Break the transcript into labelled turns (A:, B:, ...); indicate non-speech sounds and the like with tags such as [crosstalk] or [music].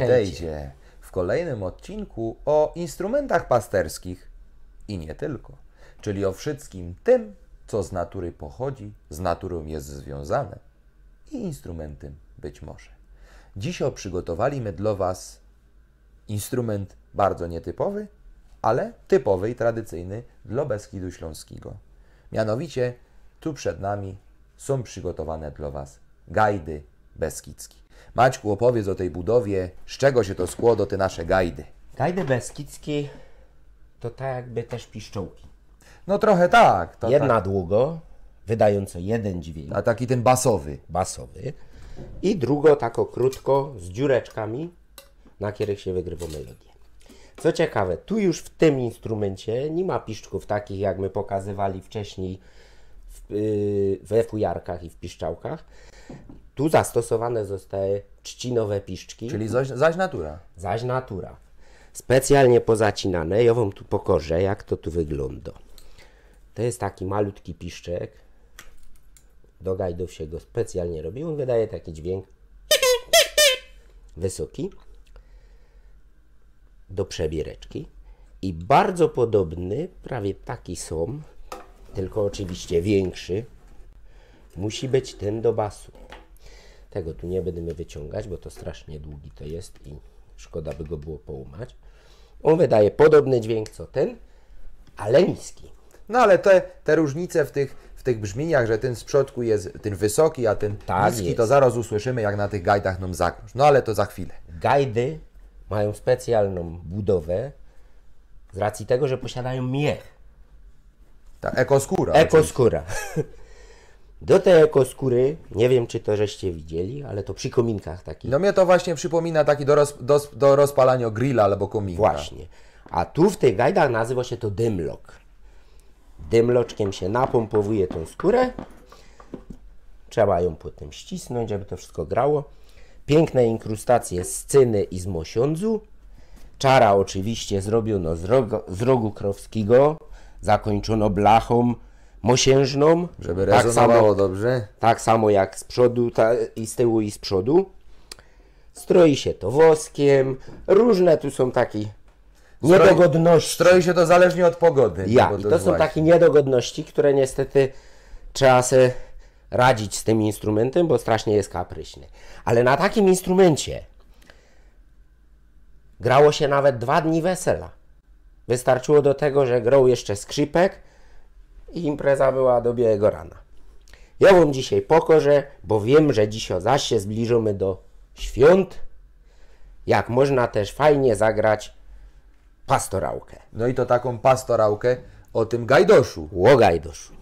A: Witajcie w kolejnym odcinku o instrumentach pasterskich i nie tylko, czyli o wszystkim tym, co z natury pochodzi, z naturą jest związane i instrumentem być może. Dzisiaj przygotowaliśmy dla Was instrument bardzo nietypowy, ale typowy i tradycyjny dla Beskidu Śląskiego. Mianowicie tu przed nami są przygotowane dla Was gajdy beskidzkie. Maćku, opowiedz o tej budowie, z czego się to Do te nasze gajdy.
B: Gajdy beskidzkie to tak jakby też piszczołki. No trochę tak. To Jedna tak. długo, wydająca jeden dźwięk. A taki ten basowy. Basowy. I drugo tako krótko, z dziureczkami, na których się wygrywa melodię. Co ciekawe, tu już w tym instrumencie nie ma piszczków takich, jak my pokazywali wcześniej w, yy, we fujarkach i w piszczałkach, tu zastosowane zostały trzcinowe piszczki. Czyli zaś, zaś natura. Zaś natura. Specjalnie pozacinane. Ja wam tu pokorzę, jak to tu wygląda. To jest taki malutki piszczek. Do gajdów się go specjalnie robi. On wydaje taki dźwięk wysoki do przebiereczki i bardzo podobny, prawie taki są, tylko oczywiście większy, musi być ten do basu. Tego tu nie będziemy wyciągać, bo to strasznie długi to jest i szkoda by go było połumać. On wydaje podobny dźwięk co ten,
A: ale niski. No ale te, te różnice w tych, w tych brzmieniach, że ten z przodku jest ten wysoki, a ten tak niski, jest. to zaraz usłyszymy jak na tych gajdach nam zagroż. No ale to za chwilę. Gajdy
B: mają specjalną budowę z racji tego, że posiadają miech. Ta ekoskóra. Ekoskóra. [laughs] do tej ekoskóry, nie wiem czy to żeście widzieli, ale to przy kominkach taki. No mnie to właśnie przypomina taki do, roz, do, do rozpalania grilla albo kominka. Właśnie. A tu w tych gajdach nazywa się to dymlok. Dymloczkiem się napompowuje tą skórę. Trzeba ją potem ścisnąć, aby to wszystko grało. Piękne inkrustacje z cyny i z mosiądzu. Czara oczywiście zrobiono z rogu, z rogu krowskiego. Zakończono blachą mosiężną. Żeby rezonowało tak samo, dobrze. Tak samo jak z przodu ta, i z tyłu i z przodu. Stroi się to woskiem. Różne tu są takie niedogodności.
A: Stroi się to zależnie od pogody. Ja, i to są takie
B: niedogodności, które niestety trzeba sobie radzić z tym instrumentem, bo strasznie jest kapryśny. Ale na takim instrumencie grało się nawet dwa dni wesela. Wystarczyło do tego, że grał jeszcze skrzypek, i impreza była do białego rana. Ja wam dzisiaj pokorzę, bo wiem, że dzisiaj zaś się zbliżymy do świąt. Jak można też fajnie zagrać pastorałkę. No i to taką pastorałkę o tym gajdoszu. Ło gajdoszu.